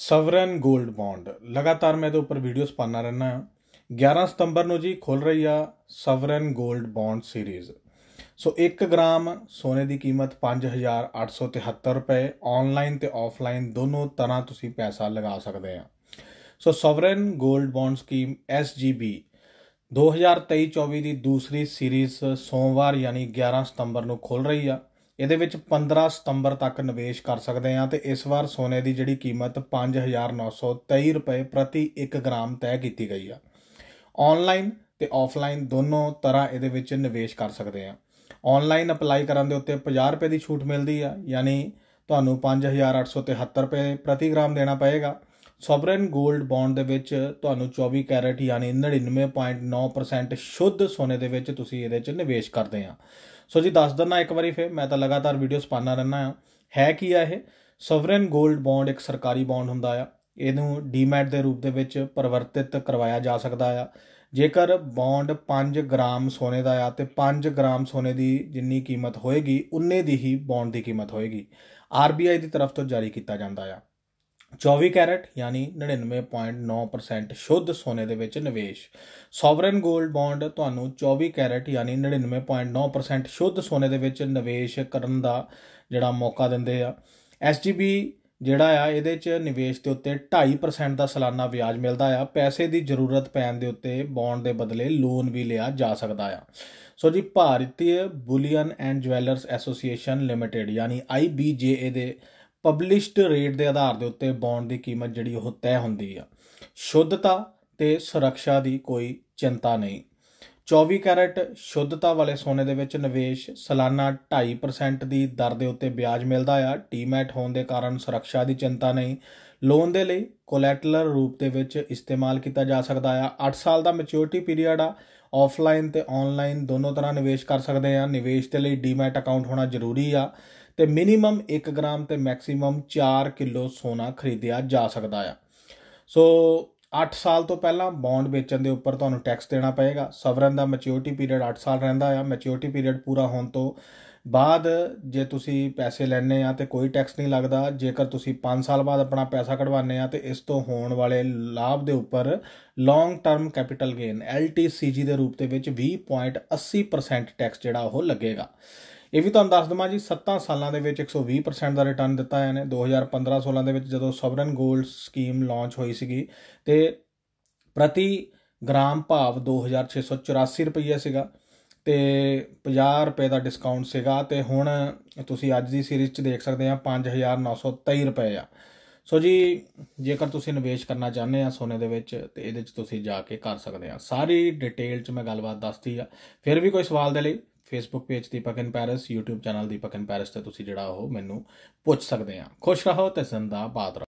ਸਵਰਨ 골ਡ ਬੌਂਡ ਲਗਾਤਾਰ ਮੈਂ ਇਹਦੇ ਉੱਪਰ ਵੀਡੀਓਸ ਪਾਣਾ ਰਹਿਣਾ ਆ 11 ਸਤੰਬਰ ਨੂੰ ਜੀ ਖੁੱਲ ਰਹੀ ਆ ਸਵਰਨ 골ਡ ਬੌਂਡ ਸੀਰੀਜ਼ ਸੋ 1 ਗ੍ਰਾਮ ਸੋਨੇ ਦੀ ਕੀਮਤ 5873 ਰੁਪਏ ਆਨਲਾਈਨ ਤੇ ਆਫਲਾਈਨ ਦੋਨੋਂ ਤਰ੍ਹਾਂ ਤੁਸੀਂ ਪੈਸਾ ਲਗਾ ਸਕਦੇ ਆ ਸੋ ਸਵਰਨ 골ਡ ਬੌਂਡ ਸਕੀਮ SGB 2023-24 ਦੀ ਦੂਸਰੀ ਸੀਰੀਜ਼ ਸੋਮਵਾਰ ਯਾਨੀ 11 ਸਤੰਬਰ ਨੂੰ ਖੁੱਲ ਰਹੀ ਆ ਇਹਦੇ ਵਿੱਚ 15 ਸਤੰਬਰ ਤੱਕ ਨਿਵੇਸ਼ ਕਰ ਸਕਦੇ ਹਾਂ ਤੇ ਇਸ ਵਾਰ ਸੋਨੇ ਦੀ ਜਿਹੜੀ ਕੀਮਤ 5923 ਰੁਪਏ ਪ੍ਰਤੀ 1 ਗ੍ਰਾਮ ਤੈਅ ਕੀਤੀ ਗਈ ਆ ਆਨਲਾਈਨ ਤੇ ਆਫਲਾਈਨ ਦੋਨੋਂ ਤਰ੍ਹਾਂ ਇਹਦੇ ਵਿੱਚ ਨਿਵੇਸ਼ ਕਰ ਸਕਦੇ ਆ ਆਨਲਾਈਨ ਅਪਲਾਈ ਕਰਨ ਦੇ ਉੱਤੇ 50 ਰੁਪਏ ਦੀ ਛੂਟ ਮਿਲਦੀ ਆ ਯਾਨੀ ਤੁਹਾਨੂੰ 5873 ਰੁਪਏ ਪ੍ਰਤੀ ਗ੍ਰਾਮ ਦੇਣਾ ਪਏਗਾ ਸੋਵਰਨ 골ਡ ਬੌਂਡ ਦੇ ਵਿੱਚ ਤੁਹਾਨੂੰ 24 ਕੈਰਟ ਯਾਨੀ 99.9% ਸ਼ੁੱਧ ਸੋਨੇ ਦੇ ਵਿੱਚ ਤੁਸੀਂ ਇਹਦੇ 'ਚ ਨਿਵੇਸ਼ ਕਰਦੇ ਆ ਸੋ ਜੀ ਦੱਸ ਦਿੰਨਾ ਇੱਕ ਵਾਰੀ ਫੇਰ ਮੈਂ ਤਾਂ ਲਗਾਤਾਰ ਵੀਡੀਓਸ ਪਾਣਾ ਰਹਿਣਾ ਆ ਹੈ ਕੀ ਆ ਇਹ ਸੋਵਰਨ 골ਡ ਬੌਂਡ ਇੱਕ ਸਰਕਾਰੀ ਬੌਂਡ ਹੁੰਦਾ ਆ ਇਹਨੂੰ ਡੀਮੈਟ ਦੇ ਰੂਪ ਦੇ ਵਿੱਚ ਪਰਿਵਰਤਿਤ ਕਰਵਾਇਆ ਜਾ ਸਕਦਾ ਆ ਜੇਕਰ ਬੌਂਡ 5 ਗ੍ਰਾਮ ਸੋਨੇ ਦਾ ਆ ਤੇ 5 ਗ੍ਰਾਮ ਸੋਨੇ ਦੀ ਜਿੰਨੀ ਕੀਮਤ ਹੋਏਗੀ ਉਨੇ ਦੀ ਹੀ ਬੌਂਡ ਦੀ ਕੀਮਤ ਹੋਏਗੀ ਆਰਬੀਆਈ ਦੀ ਤਰਫ ਤੋਂ ਜਾਰੀ ਕੀਤਾ ਜਾਂਦਾ ਆ 24 ਕੈਰਟ ਯਾਨੀ 99.9% ਸ਼ੁੱਧ ਸੋਨੇ ਦੇ ਵਿੱਚ ਨਿਵੇਸ਼ ਸੋਵਰਨ 골ਡ ਬੌਂਡ ਤੁਹਾਨੂੰ 24 ਕੈਰਟ ਯਾਨੀ 99.9% ਸ਼ੁੱਧ ਸੋਨੇ ਦੇ ਵਿੱਚ ਨਿਵੇਸ਼ ਕਰਨ ਦਾ ਜਿਹੜਾ ਮੌਕਾ ਦਿੰਦੇ ਆ ਐਸਜੀਬੀ ਜਿਹੜਾ ਆ ਇਹਦੇ 'ਚ ਨਿਵੇਸ਼ ਦੇ ਉੱਤੇ 2.5% ਦਾ ਸਾਲਾਨਾ ਵਿਆਜ ਮਿਲਦਾ ਆ ਪੈਸੇ ਦੀ ਜ਼ਰੂਰਤ ਪੈਣ ਦੇ ਉੱਤੇ ਬੌਂਡ ਦੇ ਬਦਲੇ ਲੋਨ ਵੀ ਲਿਆ ਜਾ ਸਕਦਾ ਆ ਸੋ ਜੀ ਭਾਰਤੀ bullion and jewellers association limited ਯਾਨੀ IBJA ਦੇ ਪਬਲਿਸ਼ਡ ਰੇਟ ਦੇ ਆਧਾਰ ਦੇ ਉੱਤੇ ਬੌਂਡ ਦੀ ਕੀਮਤ ਜਿਹੜੀ ਉਹ ਤੈਅ ਹੁੰਦੀ ਆ ਸ਼ੁੱਧਤਾ ਤੇ ਸੁਰੱਖਿਆ ਦੀ ਕੋਈ ਚਿੰਤਾ ਨਹੀਂ 24 ਕੈਰਟ ਸ਼ੁੱਧਤਾ ਵਾਲੇ ਸੋਨੇ ਦੇ ਵਿੱਚ ਨਿਵੇਸ਼ ਸਾਲਾਨਾ 2.5% ਦੀ ਦਰ ਦੇ ਉੱਤੇ ਵਿਆਜ ਮਿਲਦਾ ਆ ਟੀਮੈਟ ਹੋਣ ਦੇ ਕਾਰਨ ਸੁਰੱਖਿਆ ਦੀ ਚਿੰਤਾ ਨਹੀਂ ਲੋਨ ਦੇ ਲਈ ਕੋਲੈਟਰਲ ਰੂਪ ਦੇ ਵਿੱਚ ਇਸਤੇਮਾਲ ਕੀਤਾ ਜਾ ਸਕਦਾ ਆ 8 ਸਾਲ ਦਾ ਮੈਚਿਓਰਿਟੀ ਪੀਰੀਅਡ ਆ ਆਫਲਾਈਨ ਤੇ ਆਨਲਾਈਨ ਦੋਨੋਂ ਤਰ੍ਹਾਂ ਨਿਵੇਸ਼ ਕਰ ਸਕਦੇ ਆ ਨਿਵੇਸ਼ ਦੇ ਲਈ ਡੀਮੈਟ ਅਕਾਊਂਟ ਹੋਣਾ ਜ਼ਰੂਰੀ ਆ ਤੇ ਮਿਨੀਮਮ 1 ਗ੍ਰਾਮ ਤੇ ਮੈਕਸਿਮਮ 4 ਕਿਲੋ ਸੋਨਾ ਖਰੀਦਿਆ ਜਾ ਸਕਦਾ ਆ ਸੋ 8 ਸਾਲ ਤੋਂ ਪਹਿਲਾਂ ਬੌਂਡ ਵੇਚਣ ਦੇ ਉੱਪਰ ਤੁਹਾਨੂੰ ਟੈਕਸ ਦੇਣਾ ਪਏਗਾ ਸਵਰਨ ਦਾ ਮੈਚਿਓਰਿਟੀ ਪੀਰੀਅਡ 8 ਸਾਲ ਰਹਿੰਦਾ ਆ ਮੈਚਿਓਰਿਟੀ ਪੀਰੀਅਡ ਪੂਰਾ ਹੋਣ ਤੋਂ ਬਾਅਦ ਜੇ ਤੁਸੀਂ ਪੈਸੇ ਲੈਣੇ ਆ ਤੇ ਕੋਈ ਟੈਕਸ ਨਹੀਂ ਲੱਗਦਾ ਜੇਕਰ ਤੁਸੀਂ 5 ਸਾਲ ਬਾਅਦ ਆਪਣਾ ਪੈਸਾ ਕਢਵਾਉਂਦੇ ਆ ਤੇ ਇਸ ਤੋਂ ਹੋਣ ਵਾਲੇ ਲਾਭ ਦੇ ਉੱਪਰ long term capital gain LTCG ਦੇ ਰੂਪ ਦੇ ਵਿੱਚ 20.80% ਟੈਕਸ ਜਿਹੜਾ ਉਹ ਲੱਗੇਗਾ ਇਹ ਵੀ ਤੁਹਾਨੂੰ ਦੱਸ ਦਵਾਂ ਜੀ 7 ਸਾਲਾਂ ਦੇ ਵਿੱਚ 120% ਦਾ ਰਿਟਰਨ ਦਿੱਤਾ ਇਹਨੇ 2015-16 ਦੇ ਵਿੱਚ ਜਦੋਂ ਸਵਰਨ ਗੋਲਡ ਸਕੀਮ ਲਾਂਚ ਹੋਈ ਸੀਗੀ ਤੇ ਪ੍ਰਤੀ ਗ੍ਰਾਮ ਭਾਵ 2684 ਰੁਪਏ ਸੀਗਾ ਤੇ 50 ਰੁਪਏ ਦਾ ਡਿਸਕਾਊਂਟ ਸੀਗਾ ਤੇ ਹੁਣ ਤੁਸੀਂ ਅੱਜ ਦੀ ਸੀਰੀਜ਼ 'ਚ ਦੇਖ ਸਕਦੇ ਆ 5923 ਰੁਪਏ ਆ ਸੋ ਜੀ ਜੇਕਰ ਤੁਸੀਂ ਨਿਵੇਸ਼ ਕਰਨਾ ਚਾਹੁੰਦੇ ਆ ਸੋਨੇ ਦੇ ਵਿੱਚ ਤੇ ਇਹਦੇ 'ਚ ਤੁਸੀਂ ਜਾ ਕੇ ਕਰ ਸਕਦੇ ਆ ਸਾਰੀ ਡਿਟੇਲ 'ਚ ਮੈਂ ਗੱਲਬਾਤ ਦੱਸਤੀ ਆ ਫਿਰ ਵੀ ਕੋਈ ਸਵਾਲ ਦੇ ਲਈ Facebook page Deepak in Paris YouTube channel Deepak in Paris ਤੇ ਤੁਸੀਂ ਜਿਹੜਾ ਉਹ ਮੈਨੂੰ ਪੁੱਛ ਸਕਦੇ ਆ ਖੁਸ਼ ਰਹੋ ਤੇ ਜ਼ਿੰਦਾਬਾਦ